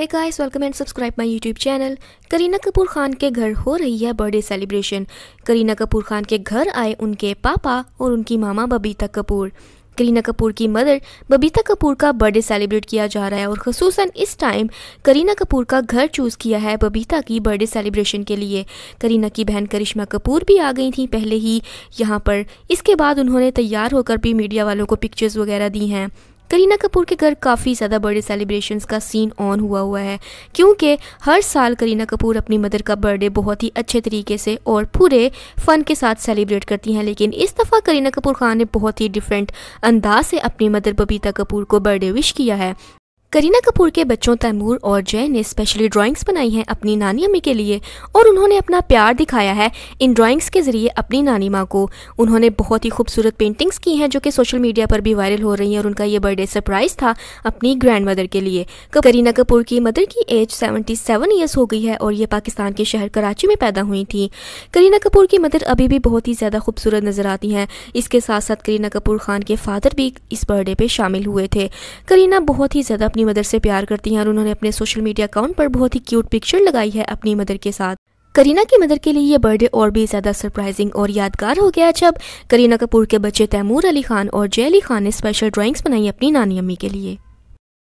है guys welcome and subscribe my YouTube channel Kareena Kapoor Khan के घर हो रही है बर्थडे सेलिब्रेशन करीना कपूर खान के घर आए उनके पापा और उनकी मामा बबीता कपूर करीना कपूर की मदर बबीता कपूर का बर्थडे सेलिब्रेट किया जा रहा है और खसूस इस टाइम करीना कपूर का घर चूज़ किया है बबीता की बर्थडे सेलिब्रेशन के लिए करीना की बहन करिश्मा कपूर भी आ गई थी पहले ही यहाँ पर इसके बाद उन्होंने तैयार होकर भी मीडिया वालों को पिक्चर्स वगैरह दी हैं करीना कपूर के घर काफ़ी ज़्यादा बर्थडे सेलिब्रेशंस का सीन ऑन हुआ हुआ है क्योंकि हर साल करीना कपूर अपनी मदर का बर्थडे बहुत ही अच्छे तरीके से और पूरे फ़न के साथ सेलिब्रेट करती हैं लेकिन इस दफ़ा करीना कपूर खान ने बहुत ही डिफरेंट अंदाज से अपनी मदर बबीता कपूर को बर्थडे विश किया है करीना कपूर के बच्चों तैमूर और जय ने स्पेशली ड्राइंग्स बनाई हैं अपनी नानी अम्मी के लिए और उन्होंने अपना प्यार दिखाया है इन ड्राइंग्स के ज़रिए अपनी नानी माँ को उन्होंने बहुत ही खूबसूरत पेंटिंग्स की हैं जो कि सोशल मीडिया पर भी वायरल हो रही हैं और उनका ये बर्थडे सरप्राइज था अपनी ग्रैंड मदर के लिए करीना कपूर की मदर की एज सेवेंटी सेवन ईयर्स हो गई है और ये पाकिस्तान के शहर कराची में पैदा हुई थी करीना कपूर की मदर अभी भी बहुत ही ज़्यादा खूबसूरत नज़र आती हैं इसके साथ साथ करीना कपूर खान के फादर भी इस बर्थडे पर शामिल हुए थे करीना बहुत ही ज़्यादा अपनी मदर से प्यार करती हैं और उन्होंने अपने सोशल मीडिया अकाउंट पर बहुत ही क्यूट पिक्चर लगाई है अपनी मदर के साथ करीना की मदर के लिए ये बर्थडे और भी ज़्यादा सरप्राइजिंग और यादगार हो गया जब करीना कपूर के बच्चे तैमूर अली खान और जय अली खान ने स्पेशल ड्राइंग्स बनाई अपनी नानी अम्मी के लिए